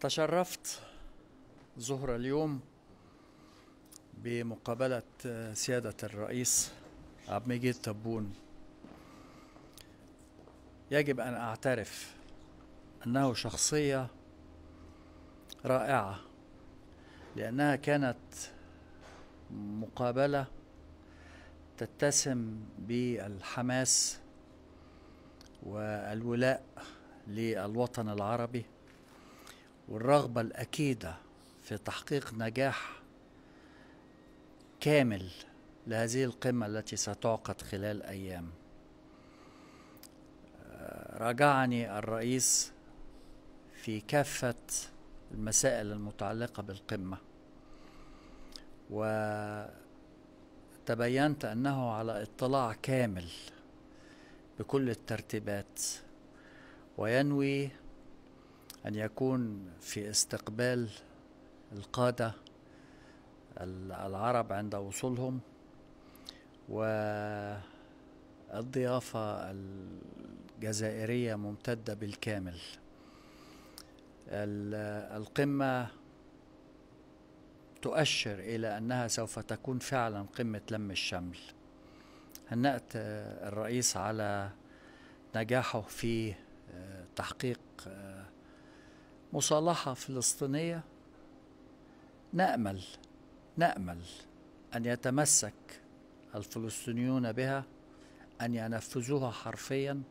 تشرفت ظهر اليوم بمقابلة آه، سيادة الرئيس عبد مجيد تبون يجب أن أعترف أنه شخصية رائعة لأنها كانت مقابلة تتسم بالحماس والولاء للوطن العربي والرغبة الأكيدة في تحقيق نجاح كامل لهذه القمة التي ستعقد خلال أيام آه، راجعني الرئيس في كافة المسائل المتعلقة بالقمة وتبينت أنه على اطلاع كامل بكل الترتيبات وينوي أن يكون في استقبال القادة العرب عند وصولهم والضيافة الجزائرية ممتدة بالكامل القمة تؤشر إلى أنها سوف تكون فعلا قمة لم الشمل هنأت الرئيس على نجاحه في آه، تحقيق آه، مصالحة فلسطينية نأمل نأمل أن يتمسك الفلسطينيون بها أن ينفذوها حرفيا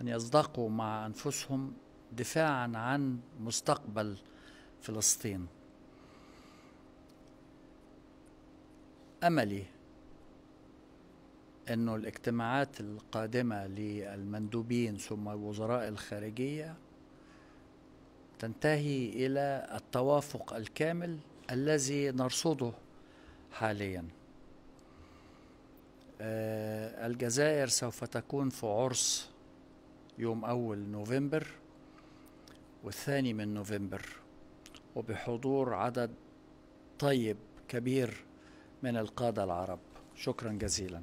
أن يصدقوا مع أنفسهم دفاعا عن مستقبل فلسطين أملي أن الاجتماعات القادمة للمندوبين ثم وزراء الخارجية تنتهي الى التوافق الكامل الذي نرصده حاليا آه، الجزائر سوف تكون في عرس يوم أول نوفمبر والثاني من نوفمبر وبحضور عدد طيب كبير من القادة العرب شكرا جزيلا